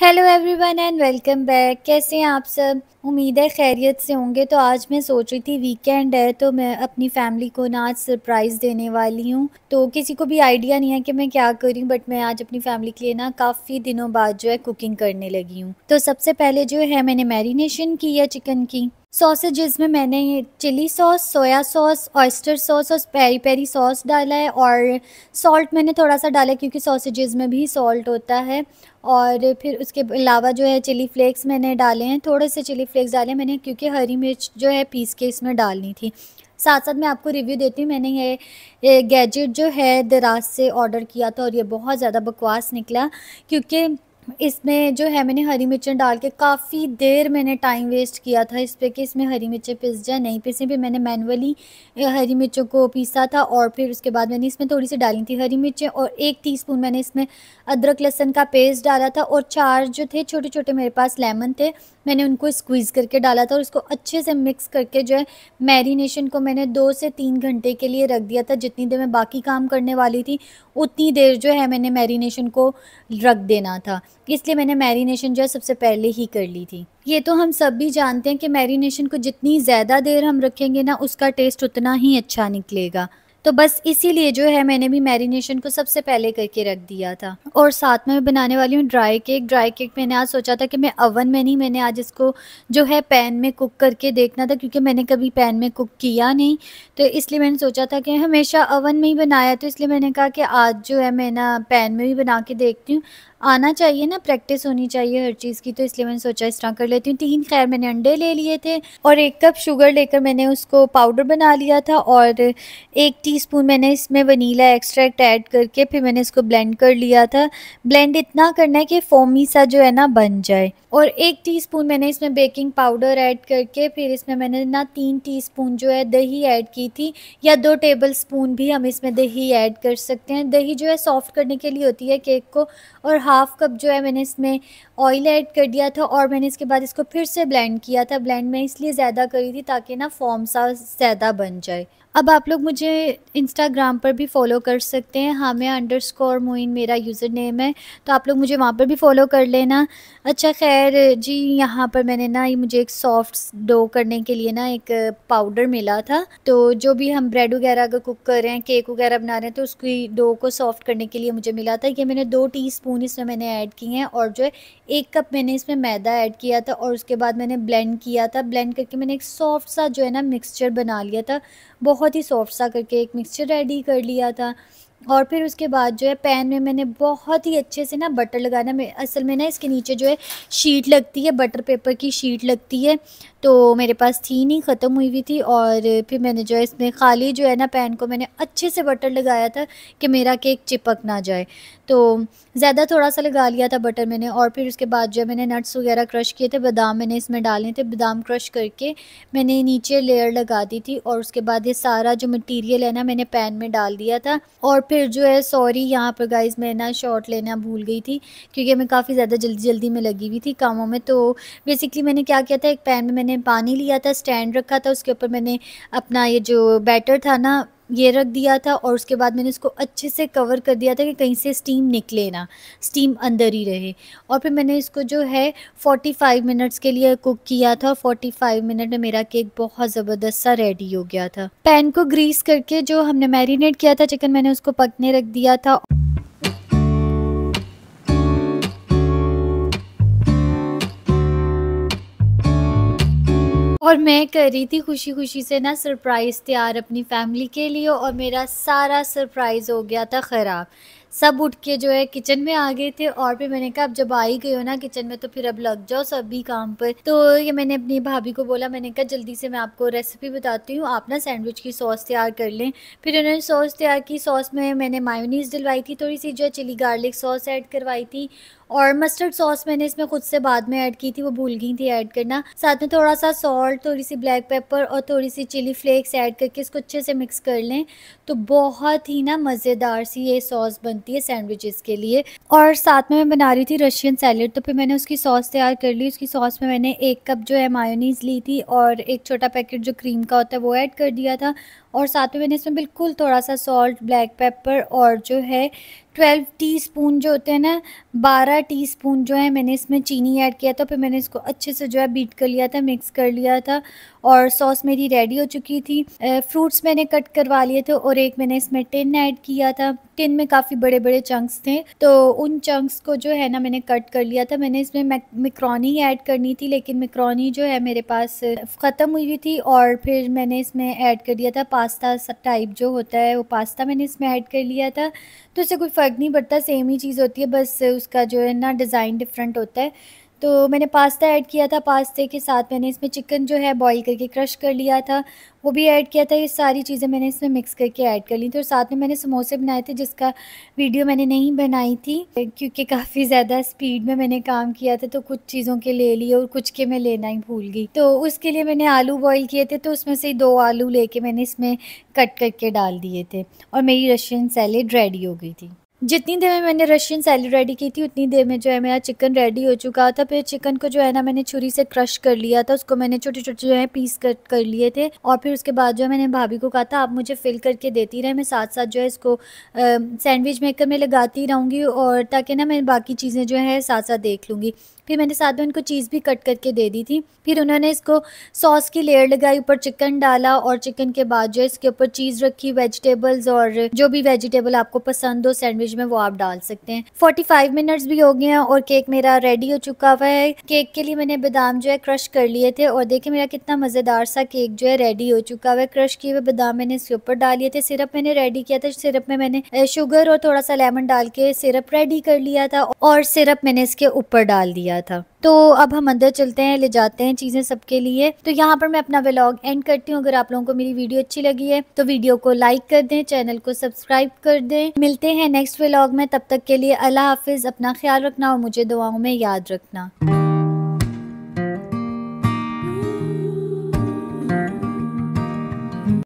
hello everyone and welcome back कैसे हैं आप सब उम्मीद है खैरियत से होंगे तो आज मैं सोच रही थी वीकेंड है तो मैं अपनी फैमिली को ना आज सरप्राइज़ देने वाली हूँ तो किसी को भी आइडिया नहीं है कि मैं क्या हूँ बट मैं आज अपनी फैमिली के लिए ना काफ़ी दिनों बाद जो है कुकिंग करने लगी हूँ तो सबसे पहले जो है मैंने मैरिनेशन की है चिकन की सॉसेजेस में मैंने chilli sauce soya sauce oyster sauce और पेरी पेरी सॉस डाला है और सॉल्ट मैंने थोड़ा सा डाला क्योंकि सॉसेजेस में भी सॉल्ट होता है और फिर उसके अलावा जो है चिली फ्लेक्स मैंने डाले हैं थोड़े से चिली फ्लेक्स डाले मैंने क्योंकि हरी मिर्च जो है पीस के इसमें डालनी थी साथ साथ मैं आपको रिव्यू देती हूँ मैंने ये, ये गैजेट जो है दराज से ऑर्डर किया था और ये बहुत ज़्यादा बकवास निकला क्योंकि इसमें जो है मैंने हरी मिर्चें डाल के काफ़ी देर मैंने टाइम वेस्ट किया था इस पर कि इसमें हरी मिर्चें पिस जाए नहीं पिसें भी मैंने मैनुअली हरी मिर्चों को पीसा था और फिर उसके बाद मैंने इसमें थोड़ी सी डाली थी हरी मिर्चें और एक टीस्पून मैंने इसमें अदरक लहसन का पेस्ट डाला था और चार जो थे छोटे छोटे मेरे पास लेमन थे मैंने उनको स्क्वीज़ करके डाला था और उसको अच्छे से मिक्स करके जो है मैरिनेशन को मैंने दो से तीन घंटे के लिए रख दिया था जितनी देर मैं बाकी काम करने वाली थी उतनी देर जो है मैंने मैरिनेशन को रख देना था इसलिए मैंने मैरिनेशन जो है सबसे पहले ही कर ली थी ये तो हम सब भी जानते हैं कि मैरिनेशन को जितनी ज़्यादा देर हम रखेंगे ना उसका टेस्ट उतना ही अच्छा निकलेगा तो बस इसीलिए जो है मैंने भी मैरिनेशन को सबसे पहले करके रख दिया था और साथ में मैं बनाने वाली हूँ ड्राई केक ड्राई केक मैंने आज सोचा था कि मैं अवन में नहीं मैंने आज इसको जो है पैन में कुक करके देखना था क्योंकि मैंने कभी पैन में कुक किया नहीं तो इसलिए मैंने सोचा था कि हमेशा अवन में ही बनाया तो इसलिए मैंने कहा कि आज जो है मैं ना पैन में भी बना के देखती हूँ आना चाहिए ना प्रैक्टिस होनी चाहिए हर चीज़ की तो इसलिए मैंने सोचा इस तरह कर लेती हूँ तीन खैर मैंने अंडे ले लिए थे और एक कप शुगर लेकर मैंने उसको पाउडर बना लिया था और एक टीस्पून मैंने इसमें वनीला एक्सट्रैक्ट ऐड करके फिर मैंने इसको ब्लेंड कर लिया था ब्लेंड इतना करना है कि फोमी सा जो है ना बन जाए और एक टी मैंने इसमें बेकिंग पाउडर ऐड करके फिर इसमें मैंने ना तीन टी जो है दही ऐड की थी या दो टेबल स्पून भी हम इसमें दही ऐड कर सकते हैं दही जो है सॉफ्ट करने के लिए होती है केक को और हाफ़ कप जो है मैंने इसमें ऑयल ऐड कर दिया था और मैंने इसके बाद इसको फिर से ब्लेंड किया था ब्लेंड मैं इसलिए ज़्यादा करी थी ताकि ना फॉर्म सा ज़्यादा बन जाए अब आप लोग मुझे इंस्टाग्राम पर भी फॉलो कर सकते हैं हामिया अंडर स्कोर मोइन मेरा यूज़र नेम है तो आप लोग मुझे वहाँ पर भी फॉलो कर लेना अच्छा खैर जी यहाँ पर मैंने ना ये मुझे एक सॉफ्ट डो करने के लिए ना एक पाउडर मिला था तो जो भी हम ब्रेड वगैरह अगर कुक कर रहे हैं केक वगैरह बना रहे हैं तो उसकी डो को सॉफ्ट करने के लिए मुझे मिला था ये मैंने दो टी स्पून इस इसमें मैंने ऐड की हैं और जो है एक कप मैंने इसमें मैदा ऐड किया था और उसके बाद मैंने ब्लेंड किया था ब्लेंड करके मैंने एक सॉफ्ट सा जो है ना मिक्सचर बना लिया था बहुत ही सॉफ्ट सा करके एक मिक्सचर रेडी कर लिया था और फिर उसके बाद जो है पैन में मैंने बहुत ही अच्छे से ना बटर लगाना मैं असल में ना इसके नीचे जो है शीट लगती है बटर पेपर की शीट लगती है तो मेरे पास थी नहीं ख़त्म हुई हुई थी और फिर मैंने जो है इसमें खाली जो है ना पैन को मैंने अच्छे से बटर लगाया था कि मेरा केक चिपक ना जाए तो ज़्यादा थोड़ा सा लगा लिया था बटर मैंने और फिर उसके बाद जब मैंने नट्स वगैरह क्रश किए थे बादाम मैंने इसमें डाले थे बादाम क्रश करके मैंने नीचे लेयर लगा दी थी और उसके बाद ये सारा जो मटेरियल है ना मैंने पैन में डाल दिया था और फिर जो है सॉरी यहाँ पर गाइज मैं ना शॉर्ट लेना भूल गई थी क्योंकि मैं काफ़ी ज़्यादा जल्दी जल्दी में लगी हुई थी कामों में तो बेसिकली मैंने क्या किया था एक पैन में मैंने पानी लिया था स्टैंड रखा था उसके ऊपर मैंने अपना ये जो बैटर था ना ये रख दिया था और उसके बाद मैंने इसको अच्छे से कवर कर दिया था कि कहीं से स्टीम निकले ना स्टीम अंदर ही रहे और फिर मैंने इसको जो है 45 मिनट्स के लिए कुक किया था 45 मिनट में मेरा केक बहुत ज़बरदस्त सा रेडी हो गया था पैन को ग्रीस करके जो हमने मैरिनेट किया था चिकन मैंने उसको पकने रख दिया था और मैं कर रही थी खुशी खुशी से ना सरप्राइज़ तैयार अपनी फैमिली के लिए और मेरा सारा सरप्राइज़ हो गया था ख़राब सब उठ के जो है किचन में आ गए थे और फिर मैंने कहा अब जब आई गई हो ना किचन में तो फिर अब लग जाओ सभी काम पर तो ये मैंने अपनी भाभी को बोला मैंने कहा जल्दी से मैं आपको रेसिपी बताती हूँ आप ना सैंडविच की सॉस तैयार कर लें फिर उन्होंने सॉस तैयार की सॉस में मैंने मायोनीज़ डलवाई थी थोड़ी सी जो है चिली गार्लिक सॉस ऐड करवाई थी और मस्टर्ड सॉस मैंने इसमें खुद से बाद में ऐड की थी वो भूल गई थी ऐड करना साथ में थोड़ा सा सॉल्ट थोड़ी सी ब्लैक पेपर और थोड़ी सी चिली फ्लेक्स ऐड करके इसको अच्छे से मिक्स कर लें तो बहुत ही ना मज़ेदार सी ये सॉस बनती है सैंडविचेस के लिए और साथ में मैं बना रही थी रशियन सैलड तो फिर मैंने उसकी सॉस तैयार कर ली उसकी सॉस में मैंने एक कप जो है मायोनीज़ ली थी और एक छोटा पैकेट जो क्रीम का होता है वो ऐड कर दिया था और साथ में मैंने इसमें बिल्कुल थोड़ा सा सॉल्ट ब्लैक पेपर और जो है ट्वेल्व टीस्पून जो होते हैं ना बारह टीस्पून जो है मैंने इसमें चीनी ऐड किया था फिर मैंने इसको अच्छे से जो है बीट कर लिया था मिक्स कर लिया था और सॉस मेरी रेडी हो चुकी थी फ्रूट्स मैंने कट करवा लिए थे और एक मैंने इसमें टिन ऐड किया था टिन में काफ़ी बड़े बड़े चंक्स थे तो उन चंक्स को जो है ना मैंने कट कर लिया था मैंने इसमें मिक्रोनी ऐड करनी थी लेकिन मिक्रोनी जो है मेरे पास ख़त्म हुई हुई थी और फिर मैंने इसमें ऐड कर दिया था पास्ता सब टाइप जो होता है वो पास्ता मैंने इसमें ऐड कर लिया था तो इससे कोई फ़र्क नहीं पड़ता सेम ही चीज़ होती है बस उसका जो है ना डिज़ाइन डिफरेंट होता है तो मैंने पास्ता ऐड किया था पास्ते के साथ मैंने इसमें चिकन जो है बॉईल करके क्रश कर लिया था वो भी ऐड किया था ये सारी चीज़ें मैंने इसमें मिक्स करके ऐड कर ली थी और साथ में मैंने समोसे बनाए थे जिसका वीडियो मैंने नहीं बनाई थी क्योंकि काफ़ी ज़्यादा स्पीड में मैंने काम किया था तो कुछ चीज़ों के ले लिए और कुछ के मैं लेना ही भूल गई तो उसके लिए मैंने आलू बॉयल किए थे तो उसमें से दो आलू ले मैंने इसमें कट करके डाल दिए थे और मेरी रशियन सैलेड रेडी हो गई थी जितनी देर में मैंने रशियन सैलड रेडी की थी उतनी देर में जो है मेरा चिकन रेडी हो चुका था फिर चिकन को जो है ना मैंने छुरी से क्रश कर लिया था उसको मैंने छोटे छोटे जो है पीस कट कर, लिए थे और फिर उसके बाद जो है मैंने भाभी को कहा था आप मुझे फिल करके देती रहे मैं साथ साथ जो है इसको सैंडविच मेकर में लगाती रहूँगी और ताकि ना मैं बाकी चीज़ें जो है साथ साथ देख लूँगी फिर मैंने साथ में उनको चीज़ भी कट करके दे दी थी फिर उन्होंने इसको सॉस की लेयर लगाई ऊपर चिकन डाला और चिकन के बाद जो है इसके ऊपर चीज़ रखी वेजिटेबल्स और जो भी वेजिटेबल आपको पसंद हो सैंडविच सैंडविच में वो आप डाल सकते हैं फोर्टी फाइव मिनट्स भी हो गए हैं और केक मेरा रेडी हो चुका हुआ है केक के लिए मैंने बादाम जो है क्रश कर लिए थे और देखिए मेरा कितना मज़ेदार सा केक जो है रेडी हो चुका हुआ है क्रश किए हुए बादाम मैंने इसके ऊपर डाल लिए थे सिरप मैंने रेडी किया था सिरप में मैंने शुगर और थोड़ा सा लेमन डाल के सिरप रेडी कर लिया था और सिरप मैंने इसके ऊपर डाल दिया था तो अब हम अंदर चलते हैं ले जाते हैं चीज़ें सबके लिए तो यहाँ पर मैं अपना व्लॉग एंड करती हूँ अगर आप लोगों को मेरी वीडियो अच्छी लगी है तो वीडियो को लाइक कर दें चैनल को सब्सक्राइब कर दें मिलते हैं नेक्स्ट व्लॉग में तब तक के लिए अल्लाह हाफिज़ अपना ख्याल रखना और मुझे दुआओं में याद रखना